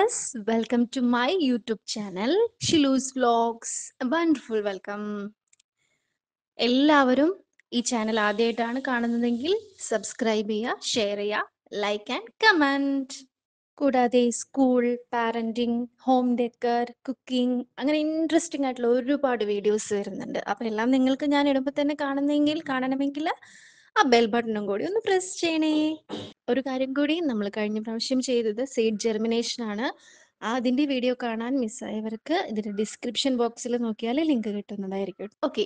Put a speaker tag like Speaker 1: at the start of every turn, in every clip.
Speaker 1: viewers, welcome to my YouTube channel, Shilu's Vlogs. A wonderful എല്ലാവരും ഈ channel ആദ്യമായിട്ടാണ് കാണുന്നതെങ്കിൽ സബ്സ്ക്രൈബ് ചെയ്യുക ഷെയർ ചെയ്യുക ലൈക്ക് ആൻഡ് കമൻറ്റ് കൂടാതെ school parenting home decor cooking അങ്ങനെ ഇൻട്രസ്റ്റിംഗ് ആയിട്ടുള്ള ഒരുപാട് വീഡിയോസ് വരുന്നുണ്ട് അപ്പം എല്ലാം നിങ്ങൾക്ക് ഞാൻ ഇടുമ്പോൾ തന്നെ കാണുന്നെങ്കിൽ കാണണമെങ്കിൽ ആ ബെൽ ബട്ടണും കൂടി ഒന്ന് പ്രസ് ചെയ്യണേ ഒരു കാര്യം കൂടി നമ്മൾ കഴിഞ്ഞ പ്രാവശ്യം ചെയ്തത് സീഡ് ജെർമിനേഷൻ ആണ് അതിന്റെ വീഡിയോ കാണാൻ മിസ്സായവർക്ക് ഇതിന്റെ ഡിസ്ക്രിപ്ഷൻ ബോക്സിൽ നോക്കിയാൽ ലിങ്ക് കിട്ടുന്നതായിരിക്കും ഓക്കെ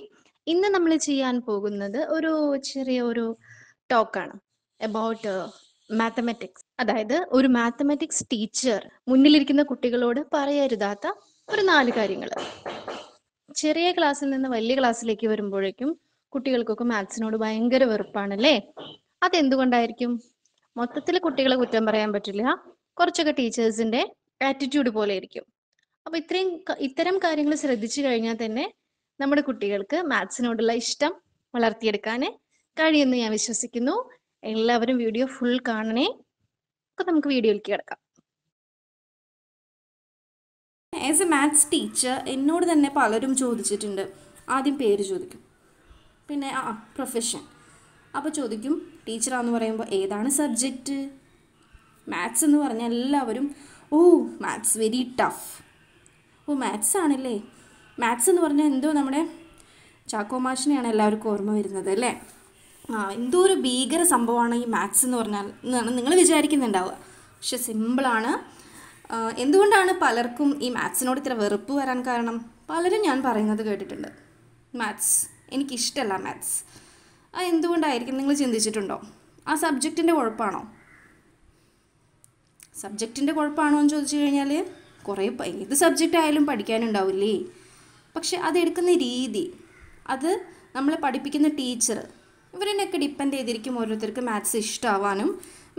Speaker 1: ഇന്ന് നമ്മൾ ചെയ്യാൻ പോകുന്നത് ഒരു ചെറിയ ഒരു ടോക്കാണ് അബൌട്ട് മാത്തമാറ്റിക്സ് അതായത് ഒരു മാത്തമാറ്റിക്സ് ടീച്ചർ മുന്നിലിരിക്കുന്ന കുട്ടികളോട് പറയരുതാത്ത ഒരു നാല് കാര്യങ്ങൾ ചെറിയ ക്ലാസ്സിൽ നിന്ന് വലിയ ക്ലാസ്സിലേക്ക് വരുമ്പോഴേക്കും കുട്ടികൾക്കൊക്കെ മാത്സിനോട് ഭയങ്കര വെറുപ്പാണല്ലേ അതെന്തുകൊണ്ടായിരിക്കും മൊത്തത്തിൽ കുട്ടികളെ കുറ്റം പറയാൻ പറ്റില്ല കുറച്ചൊക്കെ ടീച്ചേഴ്സിന്റെ ആറ്റിറ്റ്യൂഡ് പോലെ ഇരിക്കും അപ്പൊ ഇത്രയും ഇത്തരം കാര്യങ്ങൾ ശ്രദ്ധിച്ചു കഴിഞ്ഞാൽ തന്നെ നമ്മുടെ കുട്ടികൾക്ക് മാത്സിനോടുള്ള ഇഷ്ടം വളർത്തിയെടുക്കാൻ കഴിയുമെന്ന് ഞാൻ വിശ്വസിക്കുന്നു എല്ലാവരും വീഡിയോ ഫുൾ കാണണേ
Speaker 2: അപ്പൊ നമുക്ക് വീഡിയോയിലേക്ക് കിടക്കാം ആസ് എ മാത്സ് ടീച്ചർ എന്നോട് തന്നെ പലരും ചോദിച്ചിട്ടുണ്ട് ആദ്യം പേര് ചോദിക്കും പിന്നെ ആ പ്രൊഫഷൻ അപ്പോൾ ചോദിക്കും ടീച്ചറാന്ന് പറയുമ്പോൾ ഏതാണ് സബ്ജക്റ്റ് മാത്സ് എന്ന് പറഞ്ഞാൽ എല്ലാവരും oh maths very tough oh maths ആണല്ലേ മാത്സ് എന്ന് പറഞ്ഞാൽ എന്തോ നമ്മുടെ ചാക്കോ മാഷിനെയാണ് എല്ലാവർക്കും ഓർമ്മ വരുന്നത് അല്ലേ ആ എന്തോ ഒരു ഭീകര സംഭവമാണ് ഈ മാത്സ് എന്ന് പറഞ്ഞാൽ എന്നാണ് നിങ്ങൾ വിചാരിക്കുന്നുണ്ടാവുക പക്ഷെ സിമ്പിളാണ് എന്തുകൊണ്ടാണ് പലർക്കും ഈ മാത്സിനോട് ഇത്ര വെറുപ്പ് വരാൻ കാരണം പലരും ഞാൻ പറയുന്നത് കേട്ടിട്ടുണ്ട് മാത്സ് എനിക്കിഷ്ടമല്ല മാത്സ് അത് എന്തുകൊണ്ടായിരിക്കും നിങ്ങൾ ചിന്തിച്ചിട്ടുണ്ടോ ആ സബ്ജക്റ്റിൻ്റെ കുഴപ്പമാണോ സബ്ജക്റ്റിൻ്റെ കുഴപ്പമാണോ എന്ന് ചോദിച്ചു കഴിഞ്ഞാൽ കുറേ ഏത് സബ്ജക്റ്റ് ആയാലും പഠിക്കാനുണ്ടാവില്ലേ പക്ഷെ അതെടുക്കുന്ന രീതി അത് നമ്മളെ പഠിപ്പിക്കുന്ന ടീച്ചർ ഇവരെന്നൊക്കെ ഡിപ്പെൻഡ് ചെയ്തിരിക്കും ഓരോരുത്തർക്ക് മാത്സ് ഇഷ്ടമാവാനും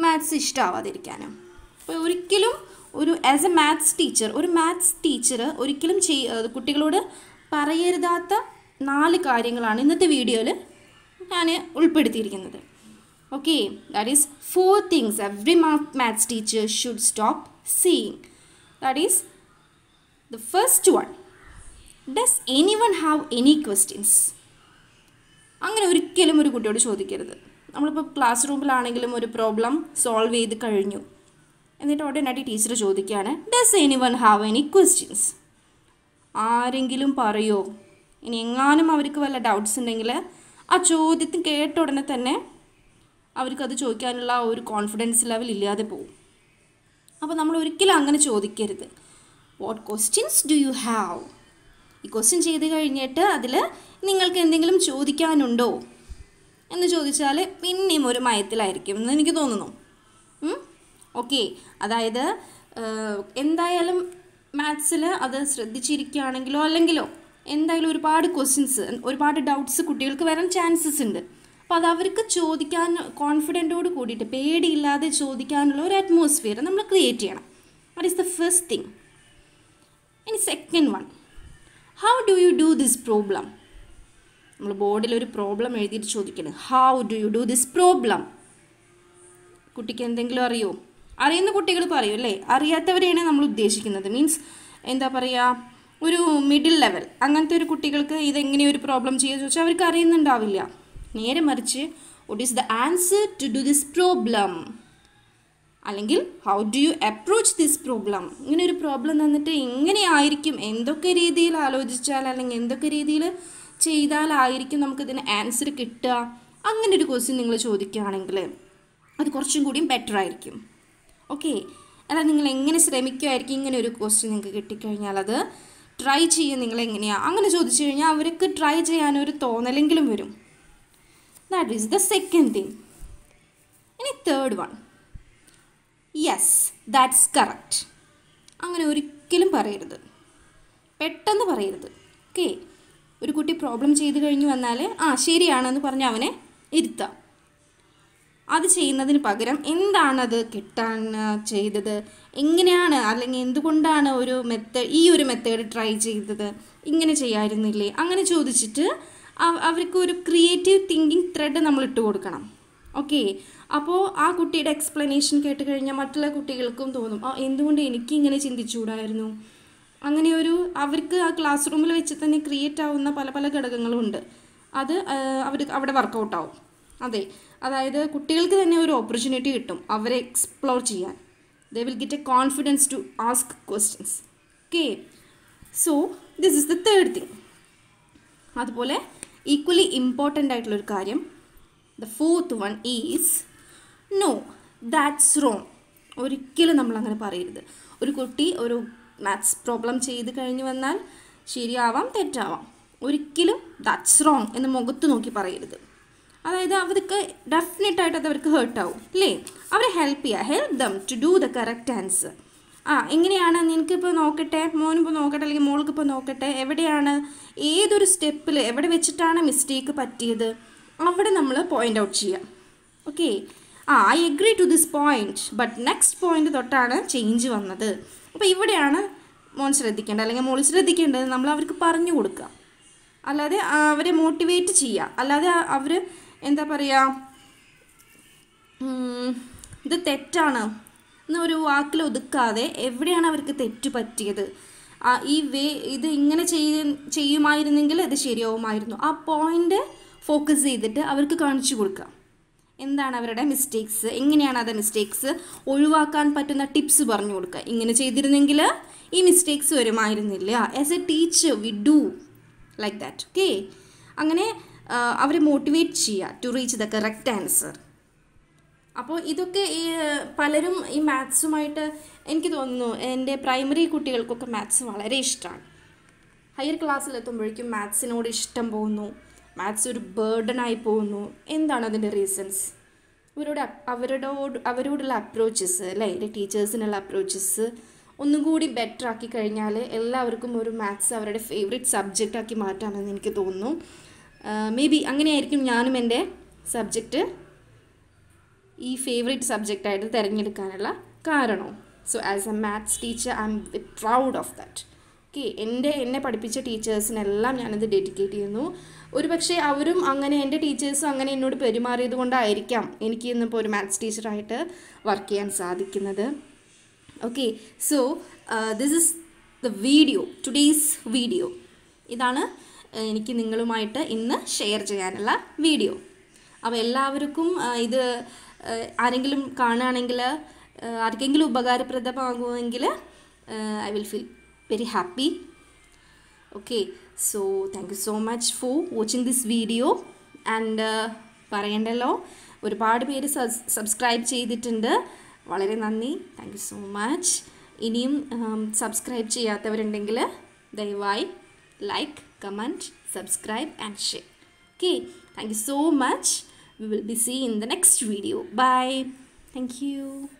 Speaker 2: മാത്സ് ഇഷ്ടമാവാതിരിക്കാനും അപ്പോൾ ഒരിക്കലും ഒരു ആസ് എ മാത്സ് ടീച്ചർ ഒരു മാത്സ് ടീച്ചർ ഒരിക്കലും ചെയ് കുട്ടികളോട് പറയരുതാത്ത നാല് കാര്യങ്ങളാണ് ഇന്നത്തെ വീഡിയോയിൽ ഞാൻ ഉൾപ്പെടുത്തിയിരിക്കുന്നത് okay that is four things every maths teacher should stop seeing that is the first one does anyone have any questions അങ്ങനെ ഒരിക്കലും ഒരു കുട്ടിയോട് ചോദിക്കരുത് നമ്മളിപ്പോൾ ക്ലാസ് റൂമിലാണെങ്കിലും ഒരു പ്രോബ്ലം സോൾവ് ചെയ്ത് കഴിഞ്ഞു എന്നിട്ട് ഉടനടി ടീച്ചർ ചോദിക്കുകയാണ് does anyone have any questions ആരെങ്കിലും പറയോ ഇനി എങ്ങാനും അവർക്ക് വല്ല ഡൗട്ട്സ് ഉണ്ടെങ്കിൽ ആ ചോദ്യത്തിന് കേട്ട ഉടനെ തന്നെ അവർക്കത് ചോദിക്കാനുള്ള ഒരു കോൺഫിഡൻസ് ലെവൽ ഇല്ലാതെ പോകും അപ്പോൾ നമ്മൾ ഒരിക്കലും അങ്ങനെ ചോദിക്കരുത് what questions do you have ഈ ക്വസ്റ്റ്യൻ ചെയ്ത് കഴിഞ്ഞിട്ട് അതിൽ നിങ്ങൾക്ക് എന്തെങ്കിലും ചോദിക്കാനുണ്ടോ എന്ന് ചോദിച്ചാൽ പിന്നെയും ഒരു മയത്തിലായിരിക്കും എന്ന് എനിക്ക് തോന്നുന്നു ഓക്കെ അതായത് എന്തായാലും മാത്സിൽ അത് ശ്രദ്ധിച്ചിരിക്കുകയാണെങ്കിലോ അല്ലെങ്കിലോ എന്തായാലും ഒരുപാട് ക്വസ്റ്റ്യൻസ് ഒരുപാട് ഡൗട്ട്സ് കുട്ടികൾക്ക് വരാൻ ചാൻസസ് ഉണ്ട് അപ്പോൾ അത് അവർക്ക് ചോദിക്കാൻ കോൺഫിഡൻറ്റോട് കൂടിയിട്ട് പേടിയില്ലാതെ ചോദിക്കാനുള്ള ഒരു അറ്റ്മോസ്ഫിയർ നമ്മൾ ക്രിയേറ്റ് ചെയ്യണം what is the first thing ഇനി second one how do you do this problem നമ്മൾ ബോർഡിൽ ഒരു പ്രോബ്ലം എഴുതിയിട്ട് ചോദിക്കണം how do you do this problem കുട്ടിക്ക് എന്തെങ്കിലും അറിയോ അറിയുന്ന കുട്ടികൾ പറയും അല്ലേ അറിയാത്തവരെയാണ് നമ്മൾ ഉദ്ദേശിക്കുന്നത് മീൻസ് എന്താ പറയുക ഒരു മിഡിൽ ലെവൽ അങ്ങനത്തെ ഒരു കുട്ടികൾക്ക് ഇതെങ്ങനെ ഒരു പ്രോബ്ലം ചെയ്യുക ചോദിച്ചാൽ അവർക്ക് അറിയുന്നുണ്ടാവില്ല നേരെ മറിച്ച് what is the answer to do this problem അല്ലെങ്കിൽ how do you approach this problem ഇങ്ങനെ ഒരു പ്രോബ്ലം തന്നിട്ട് എങ്ങനെയായിരിക്കും എന്തൊക്കെ രീതിയിൽ ആലോചിച്ചാൽ അല്ലെങ്കിൽ എന്തൊക്കെ രീതിയിൽ ചെയ്താലായിരിക്കും നമുക്കിതിന് ആൻസർ കിട്ടുക അങ്ങനെ ഒരു ക്വസ്റ്റ്യൻ നിങ്ങൾ ചോദിക്കുകയാണെങ്കിൽ അത് കുറച്ചും കൂടിയും ബെറ്റർ ആയിരിക്കും ഓക്കെ അല്ല നിങ്ങൾ എങ്ങനെ ശ്രമിക്കുമായിരിക്കും ഇങ്ങനെ ഒരു ക്വസ്റ്റ്യൻ നിങ്ങൾക്ക് കിട്ടിക്കഴിഞ്ഞാൽ അത് ട്രൈ ചെയ്യുക നിങ്ങൾ എങ്ങനെയാണ് അങ്ങനെ ചോദിച്ചു കഴിഞ്ഞാൽ അവർക്ക് ട്രൈ ചെയ്യാനൊരു തോന്നലെങ്കിലും വരും that is the second thing ഇനി third one yes that's correct അങ്ങനെ ഒരിക്കലും പറയരുത് പെട്ടെന്ന് പറയരുത് ഓക്കെ ഒരു കുട്ടി പ്രോബ്ലം ചെയ്ത് കഴിഞ്ഞു വന്നാൽ ആ ശരിയാണെന്ന് പറഞ്ഞ് അവനെ ഇരുത്താം അത് ചെയ്യുന്നതിന് പകരം എന്താണത് കിട്ടാൻ ചെയ്തത് എങ്ങനെയാണ് അല്ലെങ്കിൽ എന്തുകൊണ്ടാണ് ഒരു മെത്തേഡ് ഈ ഒരു മെത്തേഡ് ട്രൈ ചെയ്തത് ഇങ്ങനെ ചെയ്യാമായിരുന്നില്ലേ അങ്ങനെ ചോദിച്ചിട്ട് അവർക്ക് ഒരു ക്രിയേറ്റീവ് തിങ്കിങ് ത്രെഡ് നമ്മൾ ഇട്ട് കൊടുക്കണം ഓക്കെ അപ്പോൾ ആ കുട്ടിയുടെ എക്സ്പ്ലനേഷൻ കേട്ട് കഴിഞ്ഞാൽ മറ്റുള്ള കുട്ടികൾക്കും തോന്നും ആ എന്തുകൊണ്ട് എനിക്ക് ഇങ്ങനെ ചിന്തിച്ചുകൂടായിരുന്നു അങ്ങനെ ഒരു അവർക്ക് ആ ക്ലാസ് റൂമിൽ വെച്ച് തന്നെ ക്രിയേറ്റ് ആവുന്ന പല പല ഘടകങ്ങളുണ്ട് അത് അവർ അവിടെ വർക്കൗട്ടാവും അതെ അതായത് കുട്ടികൾക്ക് തന്നെ ഒരു ഓപ്പർച്യൂണിറ്റി കിട്ടും അവരെ എക്സ്പ്ലോർ ചെയ്യാൻ they will get a confidence to ask questions okay so this is the third thing അതുപോലെ ഈക്വലി ഇമ്പോർട്ടൻ്റ് ആയിട്ടുള്ളൊരു കാര്യം the fourth one is no that's wrong ഒരിക്കലും നമ്മളങ്ങനെ പറയരുത് ഒരു കുട്ടി ഒരു മാത്സ് പ്രോബ്ലം ചെയ്ത് കഴിഞ്ഞ് വന്നാൽ ശരിയാവാം തെറ്റാവാം ഒരിക്കലും ദാറ്റ്സ് റോങ് എന്ന് മുഖത്ത് നോക്കി പറയരുത് അതായത് അവർക്ക് ഡെഫിനറ്റായിട്ട് അത് അവർക്ക് ഹേർട്ടാവും അല്ലേ അവരെ ഹെൽപ്പ് ചെയ്യുക help them to do the correct answer ആ എങ്ങനെയാണ് നിനക്കിപ്പോൾ നോക്കട്ടെ മോനിപ്പോൾ നോക്കട്ടെ അല്ലെങ്കിൽ മോൾക്കിപ്പോൾ നോക്കട്ടെ എവിടെയാണ് ഏതൊരു സ്റ്റെപ്പിൽ എവിടെ വെച്ചിട്ടാണ് മിസ്റ്റേക്ക് പറ്റിയത് അവിടെ നമ്മൾ പോയിൻ്റ് ഔട്ട് ചെയ്യുക okay ah I agree to this point but next point തൊട്ടാണ് ചേഞ്ച് വന്നത് അപ്പോൾ ഇവിടെയാണ് മോൻ ശ്രദ്ധിക്കേണ്ടത് അല്ലെങ്കിൽ മോൾ ശ്രദ്ധിക്കേണ്ടത് നമ്മൾ അവർക്ക് പറഞ്ഞു കൊടുക്കുക അല്ലാതെ അവരെ മോട്ടിവേറ്റ് ചെയ്യുക അല്ലാതെ അവർ എന്താ പറയുക ഇത് തെറ്റാണ് എന്നൊരു വാക്കിൽ ഒതുക്കാതെ എവിടെയാണ് അവർക്ക് തെറ്റ് പറ്റിയത് ഈ വേ ഇത് ഇങ്ങനെ ചെയ്യ ചെയ്യുമായിരുന്നെങ്കിൽ അത് ശരിയാവുമായിരുന്നു ആ പോയിന്റ് ഫോക്കസ് ചെയ്തിട്ട് അവർക്ക് കാണിച്ചു കൊടുക്കുക എന്താണ് അവരുടെ മിസ്റ്റേക്സ് എങ്ങനെയാണ് അത് മിസ്റ്റേക്സ് ഒഴിവാക്കാൻ പറ്റുന്ന ടിപ്സ് പറഞ്ഞു കൊടുക്കുക ഇങ്ങനെ ചെയ്തിരുന്നെങ്കിൽ ഈ മിസ്റ്റേക്സ് വരുമായിരുന്നില്ല as a teacher we do like that okay അങ്ങനെ അവരെ മോട്ടിവേറ്റ് ചെയ്യുക to reach the correct answer അപ്പോൾ ഇതൊക്കെ ഈ പലരും ഈ മാത്സുമായിട്ട് എനിക്ക് തോന്നുന്നു എൻ്റെ പ്രൈമറി കുട്ടികൾക്കൊക്കെ മാത്സ് വളരെ ഇഷ്ടമാണ് ഹയർ ക്ലാസ്സിലെത്തുമ്പോഴേക്കും മാത്സിനോട് ഇഷ്ടം പോകുന്നു മാത്സ് ഒരു ബേർഡനായി പോകുന്നു എന്താണ് അതിൻ്റെ റീസൺസ് ഇവരുടെ അവരോട് അവരോടുള്ള അപ്രോച്ചസ് അല്ലേ എൻ്റെ ടീച്ചേഴ്സിനുള്ള അപ്രോച്ചസ് ഒന്നും കൂടി ബെറ്റർ ആക്കി കഴിഞ്ഞാൽ എല്ലാവർക്കും ഒരു മാത്സ് അവരുടെ ഫേവറേറ്റ് സബ്ജക്റ്റ് ആക്കി മാറ്റാമെന്ന് എനിക്ക് തോന്നുന്നു മേ ബി അങ്ങനെയായിരിക്കും ഞാനും എൻ്റെ സബ്ജക്റ്റ് ഈ ഫേവറേറ്റ് സബ്ജക്റ്റായിട്ട് തിരഞ്ഞെടുക്കാനുള്ള കാരണവും so as a maths teacher I am proud of that okay എൻ്റെ എന്നെ പഠിപ്പിച്ച ടീച്ചേഴ്സിനെല്ലാം ഞാനത് ഡെഡിക്കേറ്റ് ചെയ്യുന്നു ഒരു പക്ഷേ അവരും അങ്ങനെ എൻ്റെ ടീച്ചേഴ്സും അങ്ങനെ എന്നോട് പെരുമാറിയത് കൊണ്ടായിരിക്കാം എനിക്ക് ഇന്നിപ്പോൾ ഒരു മാത്സ് ടീച്ചറായിട്ട് വർക്ക് ചെയ്യാൻ സാധിക്കുന്നത് okay so this is the video today's video ഇതാണ് എനിക്ക് നിങ്ങളുമായിട്ട് ഇന്ന് ഷെയർ ചെയ്യാനുള്ള വീഡിയോ അപ്പോൾ എല്ലാവർക്കും ഇത് ആരെങ്കിലും കാണുകയാണെങ്കിൽ ആർക്കെങ്കിലും ഉപകാരപ്രദമാകുമെങ്കിൽ I will feel very happy okay so thank you so much for watching this video and പറയണ്ടല്ലോ ഒരുപാട് പേര് സബ്സ്ക്രൈബ് ചെയ്തിട്ടുണ്ട് വളരെ നന്ദി താങ്ക് യു സോ മച്ച് ഇനിയും സബ്സ്ക്രൈബ് ചെയ്യാത്തവരുണ്ടെങ്കിൽ ദയവായി like comment, subscribe and share. Okay, thank you so much. We will be seeing in the next video. Bye. Thank you.